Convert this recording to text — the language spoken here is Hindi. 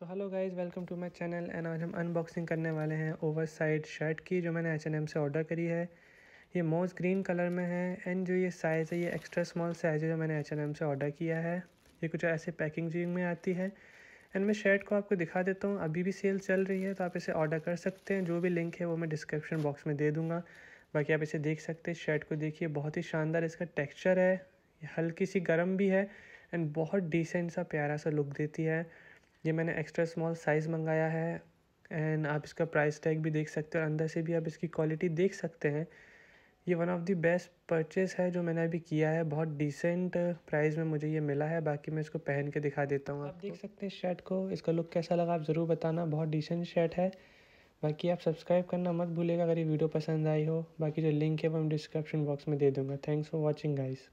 so hello guys welcome to my channel and आज हम अनबॉक्सिंग करने वाले हैं ओवर साइड शर्ट की जो मैंने एच से ऑर्डर करी है ये मोज ग्रीन कलर में है एंड जो ये साइज़ है ये एक्स्ट्रा स्मॉल साइज़ है जो मैंने एच से ऑर्डर किया है ये कुछ ऐसे पैकेजिंग में आती है एंड मैं शर्ट को आपको दिखा देता हूँ अभी भी सेल चल रही है तो आप इसे ऑर्डर कर सकते हैं जो भी लिंक है वो मैं डिस्क्रिप्शन बॉक्स में दे दूँगा बाकी आप इसे देख सकते हैं शर्ट को देखिए बहुत ही शानदार इसका टेक्स्चर है हल्की सी गर्म भी है एंड बहुत डिसेंट सा प्यारा सा लुक देती है ये मैंने एक्स्ट्रा स्मॉल साइज़ मंगाया है एंड आप इसका प्राइस टैग भी देख सकते हो अंदर से भी आप इसकी क्वालिटी देख सकते हैं ये one of the best purchase है जो मैंने अभी किया है बहुत डिसेंट प्राइस में मुझे ये मिला है बाकी मैं इसको पहन के दिखा देता हूँ आप देख सकते हैं शर्ट को इसका लुक कैसा लगा आप ज़रूर बताना बहुत डिसेंट शर्ट है बाकी आप सब्सक्राइब करना मत भूलेगा अगर ये वीडियो पसंद आई हो बाकी जो लिंक है वो मैं डिस्क्रिप्शन बॉक्स में दे दूँगा थैंक्स फॉर वॉचिंग गाइज़